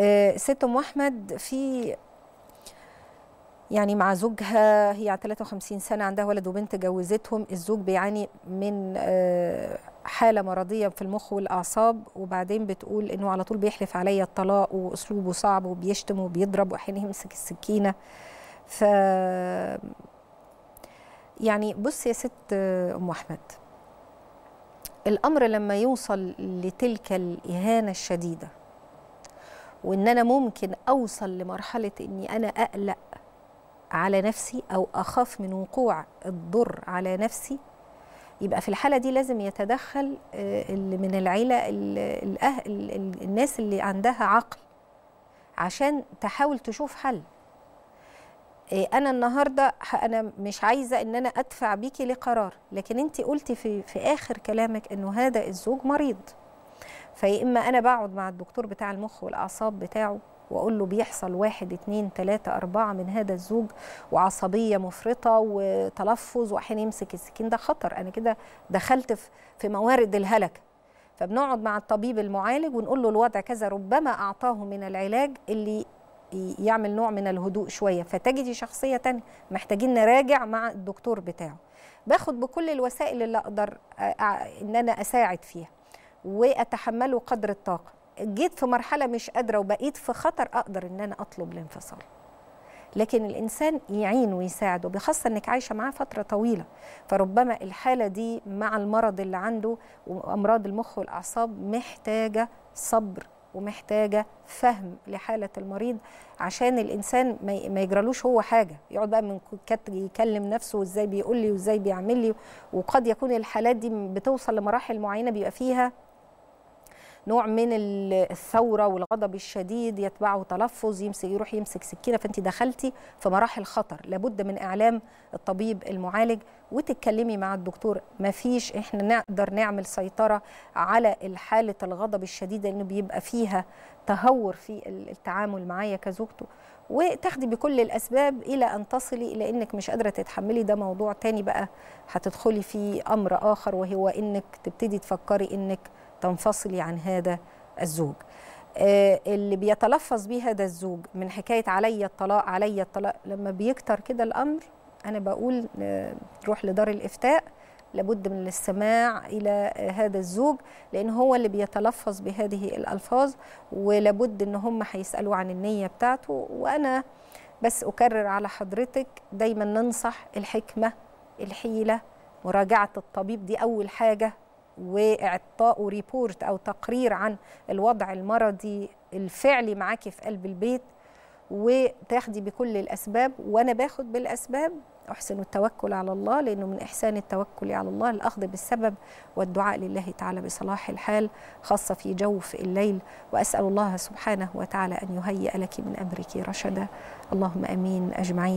آه، ست ام احمد في يعني مع زوجها هي على 53 سنه عندها ولد وبنت جوزتهم الزوج بيعاني من آه، حاله مرضيه في المخ والاعصاب وبعدين بتقول انه على طول بيحلف عليا الطلاق واسلوبه صعب وبيشتم وبيضرب واحيانا يمسك السكينه ف يعني بص يا ست آه، ام احمد الامر لما يوصل لتلك الاهانه الشديده وان انا ممكن اوصل لمرحله اني انا اقلق على نفسي او اخاف من وقوع الضر على نفسي يبقى في الحاله دي لازم يتدخل آه، اللي من العيله الأه... الناس اللي عندها عقل عشان تحاول تشوف حل آه، انا النهارده انا مش عايزه ان انا ادفع بيكي لقرار لكن انت قلتي في في اخر كلامك انه هذا الزوج مريض فيا اما انا بقعد مع الدكتور بتاع المخ والاعصاب بتاعه واقول له بيحصل واحد اتنين ثلاثه اربعه من هذا الزوج وعصبيه مفرطه وتلفظ واحيانا يمسك السكين ده خطر انا كده دخلت في موارد الهلك فبنقعد مع الطبيب المعالج ونقول له الوضع كذا ربما اعطاه من العلاج اللي يعمل نوع من الهدوء شويه فتجدي شخصيه تانية محتاجين نراجع مع الدكتور بتاعه باخد بكل الوسائل اللي اقدر ان انا اساعد فيها واتحمله قدر الطاقه جيت في مرحله مش قادره وبقيت في خطر اقدر ان انا اطلب الانفصال لكن الانسان يعين ويساعده بخاصه انك عايشه معاه فتره طويله فربما الحاله دي مع المرض اللي عنده وامراض المخ والاعصاب محتاجه صبر ومحتاجه فهم لحاله المريض عشان الانسان ما يجرالوش هو حاجه يقعد بقى من يكلم نفسه وازاي بيقول لي وازاي بيعمل لي وقد يكون الحالات دي بتوصل لمراحل معينه بيبقى فيها نوع من الثوره والغضب الشديد يتبعه تلفظ يمسك يروح يمسك سكينه فانت دخلتي في مراحل خطر لابد من اعلام الطبيب المعالج وتتكلمي مع الدكتور ما فيش احنا نقدر نعمل سيطره على حاله الغضب الشديد لانه بيبقى فيها تهور في التعامل معايا كزوجته وتاخدي بكل الاسباب الى ان تصلي الى انك مش قادره تتحملي ده موضوع تاني بقى هتدخلي في امر اخر وهو انك تبتدي تفكري انك تنفصلي عن هذا الزوج آه، اللي بيتلفظ بيه هذا الزوج من حكايه عليا الطلاق عليا الطلاق لما بيكتر كده الامر انا بقول آه، روح لدار الافتاء لابد من الاستماع الى هذا الزوج لان هو اللي بيتلفظ بهذه الالفاظ ولابد ان هم هيسالوا عن النيه بتاعته وانا بس اكرر على حضرتك دايما ننصح الحكمه الحيله مراجعه الطبيب دي اول حاجه واعطائه ريبورت او تقرير عن الوضع المرضي الفعلي معاكي في قلب البيت وتاخدي بكل الاسباب وانا باخد بالاسباب احسن التوكل على الله لانه من احسان التوكل على الله الاخذ بالسبب والدعاء لله تعالى بصلاح الحال خاصه في جوف الليل واسال الله سبحانه وتعالى ان يهيئ لك من امرك رشدا اللهم امين اجمعين